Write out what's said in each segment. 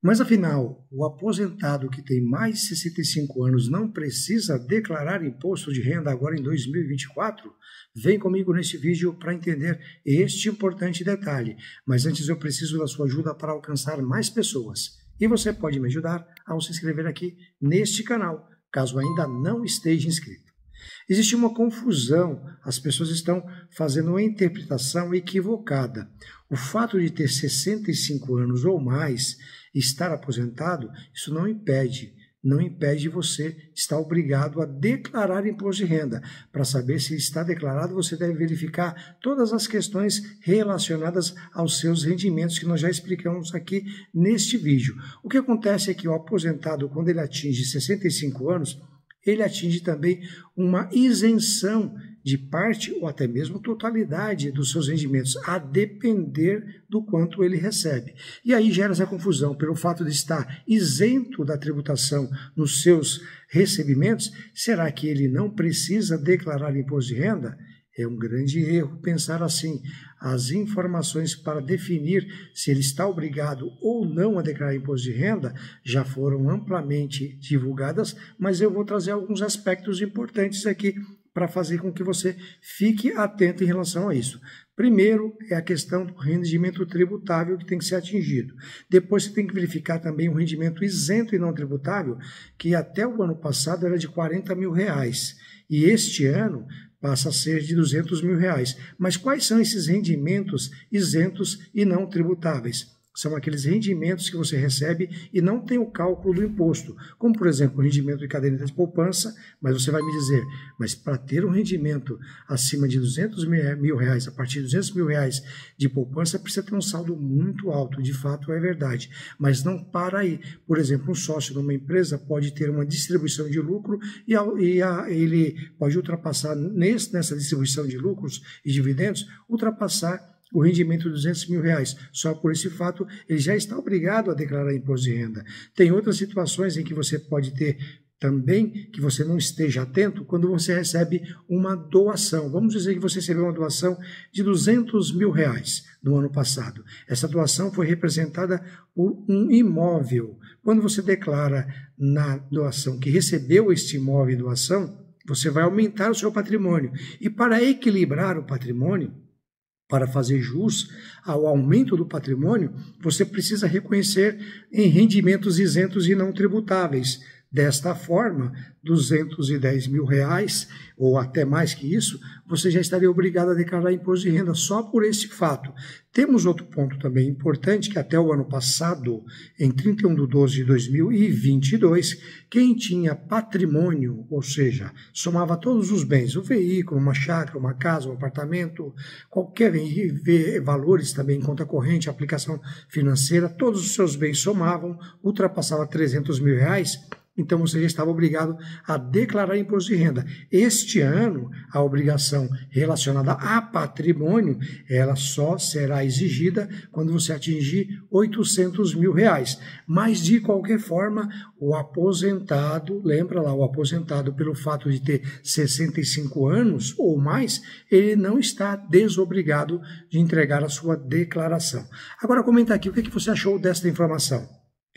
Mas afinal, o aposentado que tem mais de 65 anos não precisa declarar imposto de renda agora em 2024? Vem comigo nesse vídeo para entender este importante detalhe. Mas antes eu preciso da sua ajuda para alcançar mais pessoas. E você pode me ajudar ao se inscrever aqui neste canal, caso ainda não esteja inscrito. Existe uma confusão, as pessoas estão fazendo uma interpretação equivocada. O fato de ter 65 anos ou mais, estar aposentado, isso não impede, não impede você estar obrigado a declarar imposto de renda. Para saber se está declarado, você deve verificar todas as questões relacionadas aos seus rendimentos que nós já explicamos aqui neste vídeo. O que acontece é que o aposentado, quando ele atinge 65 anos, ele atinge também uma isenção de parte ou até mesmo totalidade dos seus rendimentos, a depender do quanto ele recebe. E aí gera essa confusão pelo fato de estar isento da tributação nos seus recebimentos, será que ele não precisa declarar imposto de renda? É um grande erro pensar assim. As informações para definir se ele está obrigado ou não a declarar imposto de renda já foram amplamente divulgadas, mas eu vou trazer alguns aspectos importantes aqui para fazer com que você fique atento em relação a isso. Primeiro é a questão do rendimento tributável que tem que ser atingido. Depois você tem que verificar também o rendimento isento e não tributável, que até o ano passado era de 40 mil reais. E este ano passa a ser de 200 mil reais. Mas quais são esses rendimentos isentos e não tributáveis? são aqueles rendimentos que você recebe e não tem o cálculo do imposto, como por exemplo o rendimento de caderneta de poupança, mas você vai me dizer, mas para ter um rendimento acima de 200 eh, mil reais, a partir de 200 mil reais de poupança, precisa ter um saldo muito alto, de fato é verdade, mas não para aí. Por exemplo, um sócio de uma empresa pode ter uma distribuição de lucro e, a, e a, ele pode ultrapassar nesse, nessa distribuição de lucros e dividendos, ultrapassar o rendimento de 200 mil reais. Só por esse fato, ele já está obrigado a declarar imposto de renda. Tem outras situações em que você pode ter também que você não esteja atento quando você recebe uma doação. Vamos dizer que você recebeu uma doação de 200 mil reais no ano passado. Essa doação foi representada por um imóvel. Quando você declara na doação que recebeu este imóvel em doação, você vai aumentar o seu patrimônio. E para equilibrar o patrimônio, para fazer jus ao aumento do patrimônio, você precisa reconhecer em rendimentos isentos e não tributáveis, Desta forma, 210 mil reais, ou até mais que isso, você já estaria obrigado a declarar imposto de renda só por esse fato. Temos outro ponto também importante, que até o ano passado, em 31 de 12 de 2022, quem tinha patrimônio, ou seja, somava todos os bens, o veículo, uma chácara, uma casa, um apartamento, qualquer valores também, em conta corrente, aplicação financeira, todos os seus bens somavam, ultrapassava 300 mil reais, então você estava obrigado a declarar imposto de renda. Este ano, a obrigação relacionada a patrimônio, ela só será exigida quando você atingir 800 mil reais. Mas de qualquer forma, o aposentado, lembra lá, o aposentado pelo fato de ter 65 anos ou mais, ele não está desobrigado de entregar a sua declaração. Agora comenta aqui o que, é que você achou desta informação.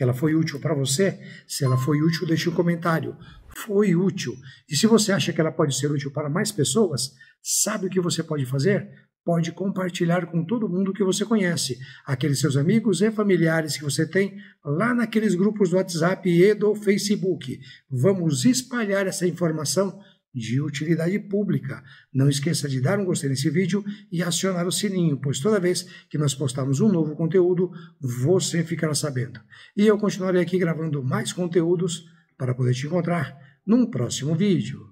Ela foi útil para você? Se ela foi útil, deixe um comentário. Foi útil. E se você acha que ela pode ser útil para mais pessoas, sabe o que você pode fazer? Pode compartilhar com todo mundo que você conhece, aqueles seus amigos e familiares que você tem lá naqueles grupos do WhatsApp e do Facebook. Vamos espalhar essa informação de utilidade pública. Não esqueça de dar um gostei nesse vídeo e acionar o sininho, pois toda vez que nós postarmos um novo conteúdo, você ficará sabendo. E eu continuarei aqui gravando mais conteúdos para poder te encontrar num próximo vídeo.